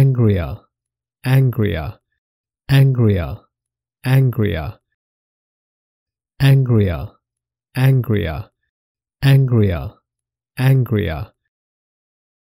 angrier, angrier, angrier, angrier, angrier, angrier, angrier, angrier.